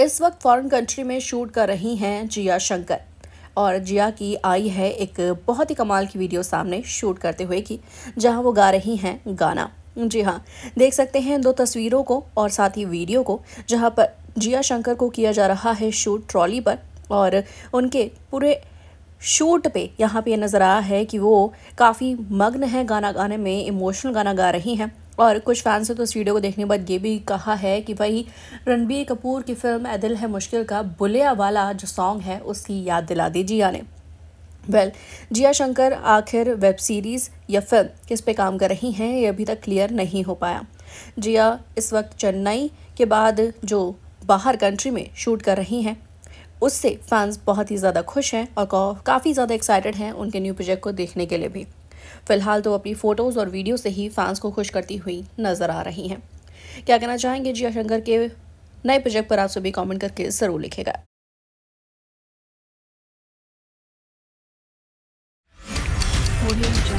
इस वक्त foreign country में शूट कर रही हैं जिया शंकर और जिया की आई है एक बहुत ही कमाल की वीडियो सामने शूट करते हुए की जहां वो गा रही हैं गाना जी हाँ देख सकते हैं दो तस्वीरों को और साथ ही वीडियो को जहां पर जिया शंकर को किया जा रहा है शूट ट्रॉली पर और उनके पूरे शूट पे यहाँ पे नज़र आया है कि वो काफ़ी मग्न है गाना गाने में इमोशनल गाना गा रही हैं और कुछ फैंस ने तो इस वीडियो को देखने के बाद ये भी कहा है कि भाई रणबीर कपूर की फिल्म अदिल है मुश्किल का बुलिया वाला जो सॉन्ग है उसकी याद दिला दी जिया ने वेल well, जिया शंकर आखिर वेब सीरीज़ या फिल्म किस पे काम कर रही हैं ये अभी तक क्लियर नहीं हो पाया जिया इस वक्त चेन्नई के बाद जो बाहर कंट्री में शूट कर रही हैं उससे फैंस बहुत ही ज़्यादा खुश हैं और काफ़ी ज़्यादा एक्साइटेड हैं उनके न्यू प्रोजेक्ट को देखने के लिए भी फिलहाल तो अपनी फ़ोटोज़ और वीडियो से ही फैंस को खुश करती हुई नज़र आ रही हैं क्या कहना चाहेंगे जिया शंकर के नए प्रोजेक्ट पर आप सभी कमेंट करके ज़रूर लिखेगा